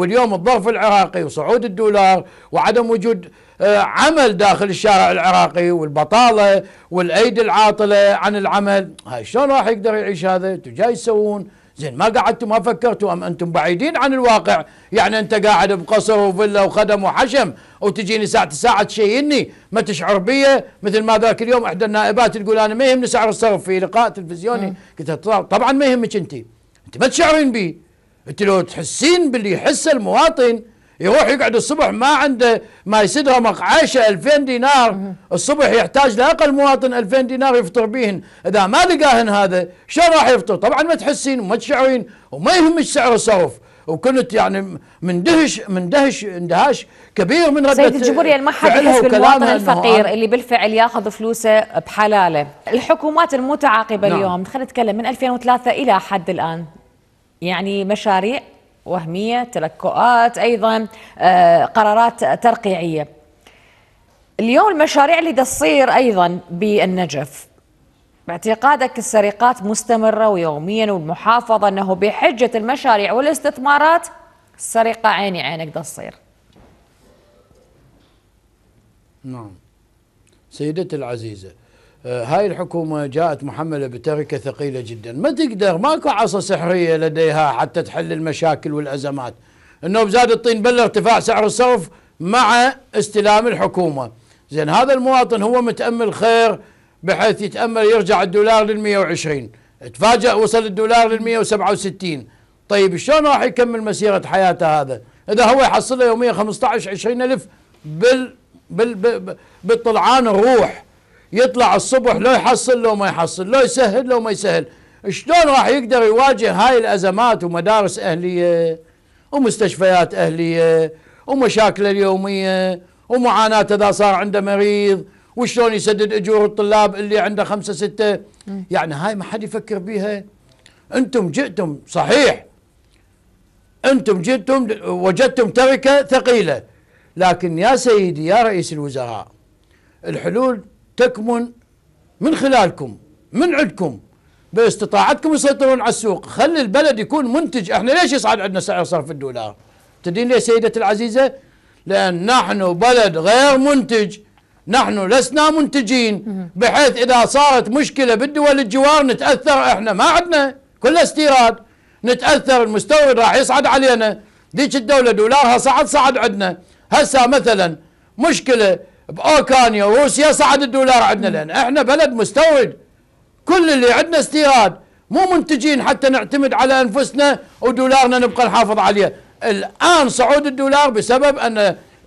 واليوم الظرف العراقي وصعود الدولار وعدم وجود آه، عمل داخل الشارع العراقي والبطالة والأيدي العاطلة عن العمل هاي شلون راح يقدر يعيش هذا انتم جاي تسوون زين ما قعدتوا ما فكرتوا أم أنتم بعيدين عن الواقع يعني أنت قاعد بقصر وفيلا وخدم وحشم وتجيني ساعة ساعة تشيلني ما تشعر بي مثل ما ذاك اليوم إحدى النائبات تقول أنا ما يهمني سعر الصرف في لقاء تلفزيوني قلت طبعا ما يهمك أنت أنت ما تشعرين بيه انت لو تحسين باللي يحسه المواطن يروح يقعد الصبح ما عنده ما يسدها مقعاشه 2000 دينار الصبح يحتاج لاقل مواطن 2000 دينار يفطر بيهن اذا ما لقاهن هذا شلون راح يفطر طبعا ما تحسين وما تشعرين وما يهمك سعر الصرف وكنت يعني مندهش مندهش اندهاش كبير من رده سيد الجمهورية ما حد يحس بالمواطن الفقير اللي بالفعل ياخذ فلوسه بحلاله الحكومات المتعاقبه نعم. اليوم خلينا نتكلم من 2003 الى حد الان يعني مشاريع وهمية تلكؤات أيضا آه، قرارات ترقيعية اليوم المشاريع اللي تصير أيضا بالنجف باعتقادك السرقات مستمرة ويوميا والمحافظة أنه بحجة المشاريع والاستثمارات السرقة عيني عينك تصير نعم سيدتي العزيزة آه، هاي الحكومة جاءت محملة بتركة ثقيلة جدا ما تقدر ماكو عصا سحرية لديها حتى تحل المشاكل والأزمات أنه بزاد الطين بل ارتفاع سعر الصرف مع استلام الحكومة زين هذا المواطن هو متأمل خير بحيث يتأمل يرجع الدولار لل 120 تفاجأ وصل الدولار لل 167 طيب شلون راح يكمل مسيرة حياته هذا إذا هو يحصل له يوميا 15 عشرين ألف بال, بال, بال بالطلعان الروح يطلع الصبح لو يحصل لو ما يحصل لو يسهل لو ما يسهل شلون راح يقدر يواجه هاي الأزمات ومدارس أهلية ومستشفيات أهلية ومشاكله اليومية ومعاناته إذا صار عنده مريض وشلون يسدد أجور الطلاب اللي عنده خمسة ستة يعني هاي ما حد يفكر بيها أنتم جئتم صحيح أنتم جئتم وجدتم تركة ثقيلة لكن يا سيدي يا رئيس الوزراء الحلول تكمن من خلالكم من عندكم باستطاعتكم يسيطرون على السوق خلي البلد يكون منتج احنا ليش يصعد عندنا سعر صرف الدولار تدين ليه سيدتي العزيزة لأن نحن بلد غير منتج نحن لسنا منتجين بحيث إذا صارت مشكلة بالدول الجوار نتأثر احنا ما عندنا كل استيراد نتأثر المستورد راح يصعد علينا ذيك الدولة دولارها صعد صعد عندنا هسا مثلا مشكلة باوكرانيا وروسيا صعد الدولار عندنا لان احنا بلد مستورد كل اللي عندنا استيراد مو منتجين حتى نعتمد على انفسنا ودولارنا نبقى نحافظ عليه الان صعود الدولار بسبب ان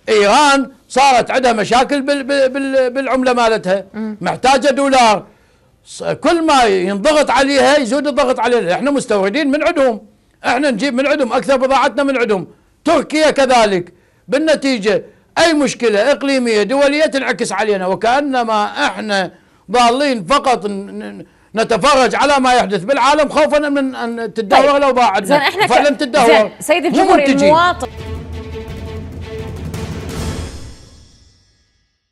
ايران صارت عندها مشاكل بال بال بالعمله مالتها محتاجه دولار كل ما ينضغط عليها يزود الضغط علينا احنا مستوردين من عندهم احنا نجيب من عندهم اكثر بضاعتنا من عندهم تركيا كذلك بالنتيجه أي مشكلة إقليمية دولية تنعكس علينا وكأنما إحنا ضالين فقط نتفرج على ما يحدث بالعالم خوفا من أن تدهور طيب. لو باعدنا فلم تدهور سيد الجمهور المواطن